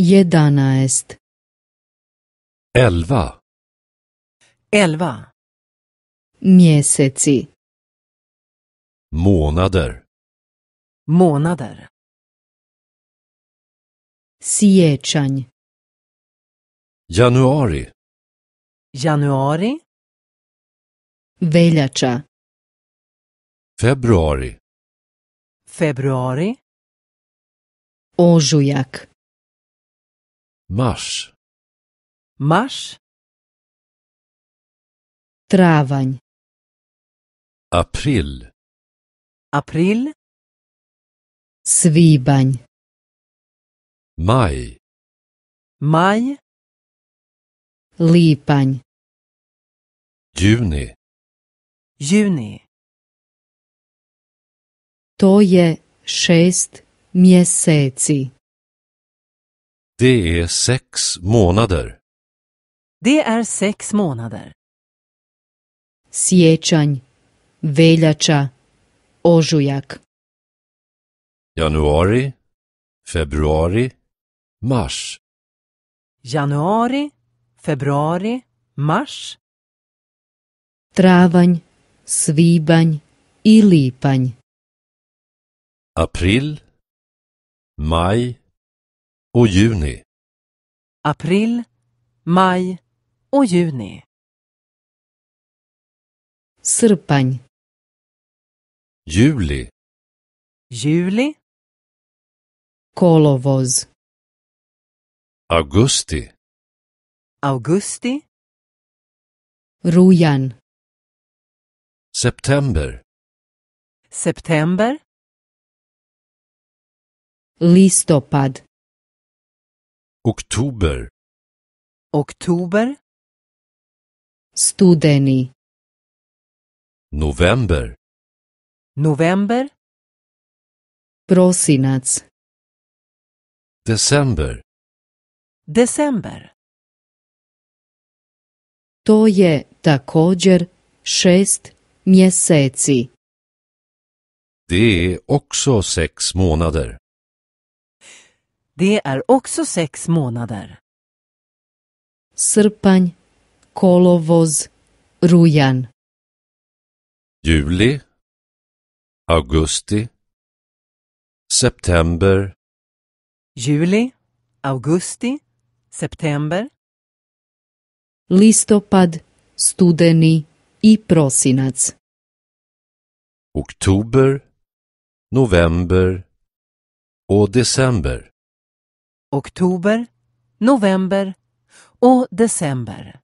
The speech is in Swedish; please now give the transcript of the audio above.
jedanaest. Elva. Elva. Mjeseci. Månader. Månader. Sjećanj. Januari. Januari. Veljača. Februari. Februari. Ožujak. Masz. Masz? Trávaň. April. April? Svíbaň. Maj. Maj? Lípaň. Juni. Juni. To je šest mjeseci. Det är sex månader. Det är sex månader. Sjećanj, veljača, ožujak. Januari, februari, mars. Januari, februari, mars. Travanj, svibanj i lipanj. April, maj, och juni. April, maj och juni. Srpань. Juli. Juli. Kolovoz. Augusti. Augusti. Rujan. September. September. Listopad. Oktober. Oktober. Studeni. November. November. Prosinac. December. December. To je također šest mjeseci. Det är också sex månader. Det är också sex månader. Srpanj, kolovoz, rujan. Juli, augusti, september. Juli, augusti, september. Listopad, studeni i prosinac. Oktober, november och december oktober, november och december.